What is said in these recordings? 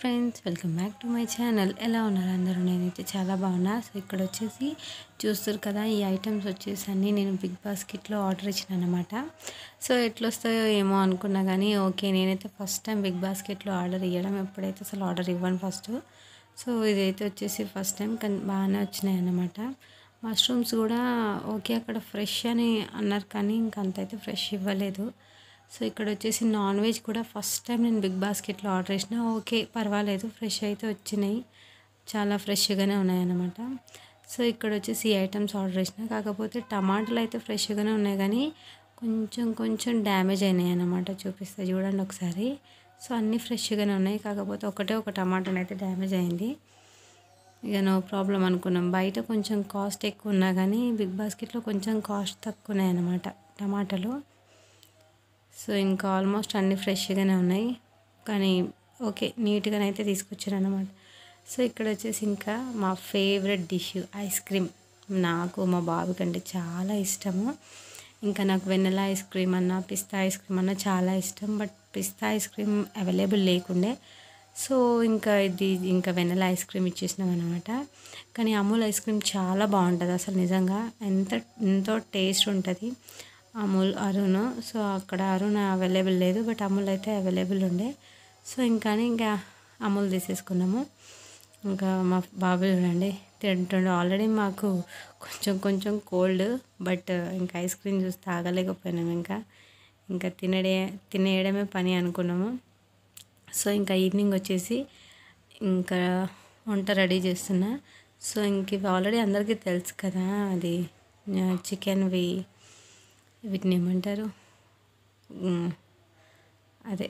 friends welcome back to my channel ఎలా ఉన్నారు అందరూ నేనైతే చాలా బాగున్నా సో ఇక్కడ వచ్చేసి చూస్తారు కదా ఈ ఐటమ్స్ వచ్చేసి అన్నీ నేను బిగ్ బాస్కెట్లో ఆర్డర్ ఇచ్చిన అనమాట సో ఎట్లొస్తాయో ఏమో అనుకున్నా కానీ ఓకే నేనైతే ఫస్ట్ టైం బిగ్ బాస్కెట్లో ఆర్డర్ ఇవ్వడం ఎప్పుడైతే అసలు ఆర్డర్ ఇవ్వను ఫస్ట్ సో ఇదైతే వచ్చేసి ఫస్ట్ టైం బాగానే వచ్చినాయి అన్నమాట మష్రూమ్స్ కూడా ఓకే అక్కడ ఫ్రెష్ అని అన్నారు కానీ ఇంకంతైతే ఫ్రెష్ ఇవ్వలేదు సో ఇక్కడ వచ్చేసి నాన్ వెజ్ కూడా ఫస్ట్ టైం నేను బిగ్ బాస్కెట్లో ఆర్డర్ చేసిన ఓకే పర్వాలేదు ఫ్రెష్ అయితే వచ్చినాయి చాలా ఫ్రెష్గానే ఉన్నాయన్నమాట సో ఇక్కడ వచ్చేసి ఐటమ్స్ ఆర్డర్ చేసిన కాకపోతే టమాటాలు అయితే ఫ్రెష్గానే ఉన్నాయి కానీ కొంచెం కొంచెం డ్యామేజ్ అయినాయి అన్నమాట చూపిస్తే చూడండి ఒకసారి సో అన్నీ ఫ్రెష్గానే ఉన్నాయి కాకపోతే ఒకటే ఒక టమాటాని అయితే డ్యామేజ్ అయింది ఇక నో ప్రాబ్లం అనుకున్నాం బయట కొంచెం కాస్ట్ ఎక్కువ ఉన్నా కానీ బిగ్ బాస్కెట్లో కొంచెం కాస్ట్ తక్కువ అన్నమాట టమాటాలు సో ఇంకా ఆల్మోస్ట్ అన్నీ ఫ్రెష్గానే ఉన్నాయి కానీ ఓకే అయితే తీసుకొచ్చాను అనమాట సో ఇక్కడ వచ్చేసి ఇంకా మా ఫేవరెట్ డిష్ ఐస్ క్రీమ్ నాకు మా బాబుకి అంటే చాలా ఇష్టము ఇంకా నాకు వెన్నెల ఐస్ క్రీమ్ అన్న పిస్తా ఐస్ క్రీమ్ అన్న చాలా ఇష్టం బట్ పిస్తా ఐస్ క్రీమ్ అవైలబుల్ లేకుండే సో ఇంకా ఇది ఇంకా వెన్నెల ఐస్ క్రీమ్ ఇచ్చేసినాం అనమాట కానీ అమూల్ ఐస్ క్రీమ్ చాలా బాగుంటుంది అసలు నిజంగా ఎంత ఎంతో టేస్ట్ ఉంటుంది అమూల్ అరుణ్ సో అక్కడ అరుణ్ అవైలబుల్ లేదు బట్ అమూల్ అయితే అవైలబుల్ ఉండే సో ఇంకా ఇంకా అమూల్ తీసేసుకున్నాము ఇంకా మా బాబు చూడండి తింటుండే ఆల్రెడీ మాకు కొంచెం కొంచెం కోల్డ్ బట్ ఇంకా ఐస్ క్రీమ్ చూసి తాగలేకపోయినాము ఇంకా ఇంకా తినడే తినేయడమే పని అనుకున్నాము సో ఇంకా ఈవినింగ్ వచ్చేసి ఇంకా వంట రెడీ చేస్తున్నా సో ఇంక ఆల్రెడీ అందరికీ తెలుసు కదా అది చికెన్వి వీటిని ఏమంటారు అదే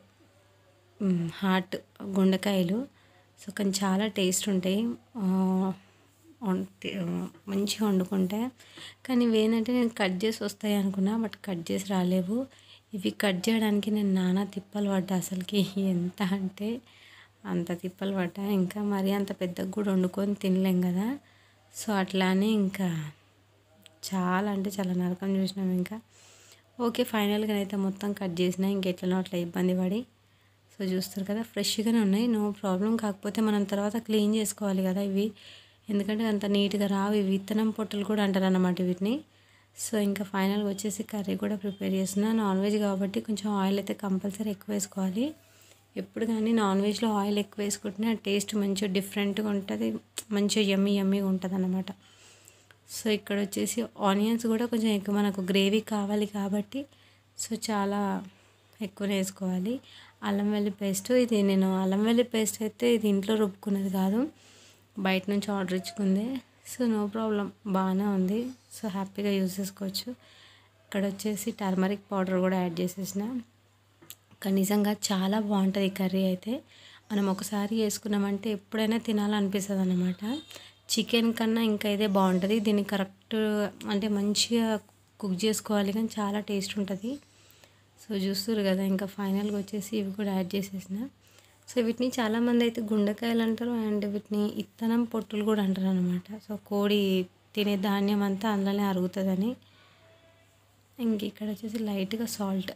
హార్ట్ గుండకాయలు సో కానీ చాలా టేస్ట్ ఉంటాయి మంచిగా వండుకుంటే కానీ ఇవేంటంటే నేను కట్ చేసి వస్తాయి అనుకున్నా బట్ కట్ చేసి రాలేవు ఇవి కట్ చేయడానికి నేను నానా తిప్పలు పడ్డా అసలుకి ఎంత అంటే అంత తిప్పలు పడ్డా ఇంకా మరీ అంత పెద్దగా కూడా వండుకొని తినలేం కదా సో అట్లానే ఇంకా చాలా అంటే చాలా నరకం చూసినాం ఇంకా ఓకే ఫైనల్గా అయితే మొత్తం కట్ చేసిన ఎట్లనో అట్లా ఇబ్బంది పడి సో చూస్తారు కదా ఫ్రెష్గానే ఉన్నాయి నో ప్రాబ్లం కాకపోతే మనం తర్వాత క్లీన్ చేసుకోవాలి కదా ఇవి ఎందుకంటే అంత నీట్గా రావు ఇవి విత్తనం పొట్టలు కూడా అంటారు అన్నమాట వీటిని సో ఇంకా ఫైనల్గా వచ్చేసి కర్రీ కూడా ప్రిపేర్ చేస్తున్నా నాన్ వెజ్ కాబట్టి కొంచెం ఆయిల్ అయితే కంపల్సరీ ఎక్కువ వేసుకోవాలి ఎప్పుడు కానీ నాన్ వెజ్లో ఆయిల్ ఎక్కువ ఆ టేస్ట్ మంచిగా డిఫరెంట్గా ఉంటుంది మంచిగా యమ్మీ యమ్మీగా ఉంటుంది అన్నమాట సో ఇక్కడ వచ్చేసి ఆనియన్స్ కూడా కొంచెం ఎక్కువ మనకు గ్రేవీ కావాలి కాబట్టి సో చాలా ఎక్కువ వేసుకోవాలి అల్లం వెల్లి పేస్ట్ ఇది నేను అల్లం వెల్లి పేస్ట్ అయితే ఇది ఇంట్లో రుబ్బుకున్నది కాదు బయట నుంచి ఆర్డర్ ఇచ్చుకుందే సో నో ప్రాబ్లం బాగానే ఉంది సో హ్యాపీగా యూజ్ చేసుకోవచ్చు ఇక్కడ వచ్చేసి టర్మరిక్ పౌడర్ కూడా యాడ్ చేసేసిన కనీసంగా చాలా బాగుంటుంది ఈ కర్రీ అయితే మనం ఒకసారి వేసుకున్నామంటే ఎప్పుడైనా తినాలనిపిస్తుంది అనమాట చికెన్ కన్నా ఇంకా ఇదే బాగుంటుంది దీన్ని కరెక్ట్ అంటే మంచిగా కుక్ చేసుకోవాలి కానీ చాలా టేస్ట్ ఉంటుంది సో చూస్తారు కదా ఇంకా ఫైనల్గా వచ్చేసి ఇవి కూడా యాడ్ చేసేసిన సో వీటిని చాలామంది అయితే గుండెకాయలు అంటారు అండ్ వీటిని ఇత్తనం పొట్టులు కూడా అంటారు అనమాట సో కోడి తినే ధాన్యం అంతా అందులోనే అరుగుతుందని ఇంక ఇక్కడ వచ్చేసి లైట్గా సాల్ట్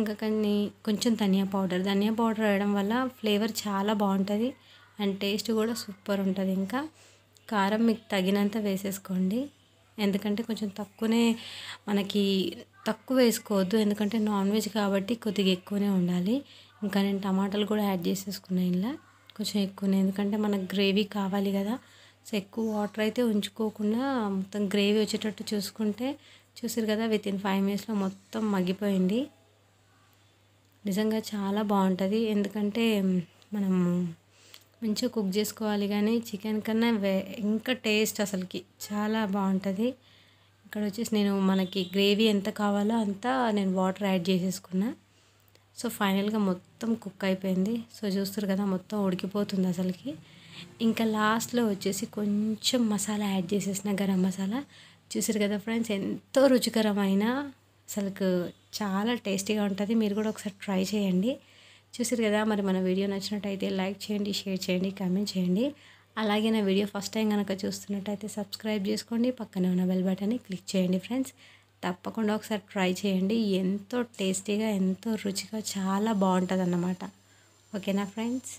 ఇంకా కొన్ని కొంచెం ధనియా పౌడర్ ధనియా పౌడర్ వేయడం వల్ల ఫ్లేవర్ చాలా బాగుంటుంది అండ్ టేస్ట్ కూడా సూపర్ ఉంటుంది ఇంకా కారం మీకు తగినంత వేసేసుకోండి ఎందుకంటే కొంచెం తక్కువనే మనకి తక్కువ వేసుకోవద్దు ఎందుకంటే నాన్ వెజ్ కాబట్టి కొద్దిగా ఎక్కువనే ఉండాలి ఇంకా నేను టమాటాలు కూడా యాడ్ చేసేసుకున్నా ఇలా కొంచెం ఎక్కువనే ఎందుకంటే మనకు గ్రేవీ కావాలి కదా సో ఎక్కువ వాటర్ అయితే ఉంచుకోకుండా మొత్తం గ్రేవీ వచ్చేటట్టు చూసుకుంటే చూసారు కదా విత్ ఇన్ ఫైవ్ మినిట్స్లో మొత్తం మగ్గిపోయింది నిజంగా చాలా బాగుంటుంది ఎందుకంటే మనం మంచిగా కుక్ చేసుకోవాలి కానీ చికెన్ కన్నా ఇంకా టేస్ట్ అసలుకి చాలా బాగుంటుంది ఇక్కడ వచ్చేసి నేను మనకి గ్రేవీ ఎంత కావాలో అంత నేను వాటర్ యాడ్ చేసేసుకున్నా సో ఫైనల్గా మొత్తం కుక్ అయిపోయింది సో చూస్తారు కదా మొత్తం ఉడికిపోతుంది అసలుకి ఇంకా లాస్ట్లో వచ్చేసి కొంచెం మసాలా యాడ్ చేసేసిన గరం మసాలా చూసారు కదా ఫ్రెండ్స్ ఎంతో రుచికరమైన అసలు చాలా టేస్టీగా ఉంటుంది మీరు కూడా ఒకసారి ట్రై చేయండి చూసారు కదా మరి మన వీడియో నచ్చినట్టయితే లైక్ చేయండి షేర్ చేయండి కామెంట్ చేయండి అలాగే నా వీడియో ఫస్ట్ టైం కనుక చూస్తున్నట్టయితే సబ్స్క్రైబ్ చేసుకోండి పక్కనే ఉన్న బెల్ బటన్ని క్లిక్ చేయండి ఫ్రెండ్స్ తప్పకుండా ఒకసారి ట్రై చేయండి ఎంతో టేస్టీగా ఎంతో రుచిగా చాలా బాగుంటుంది ఓకేనా ఫ్రెండ్స్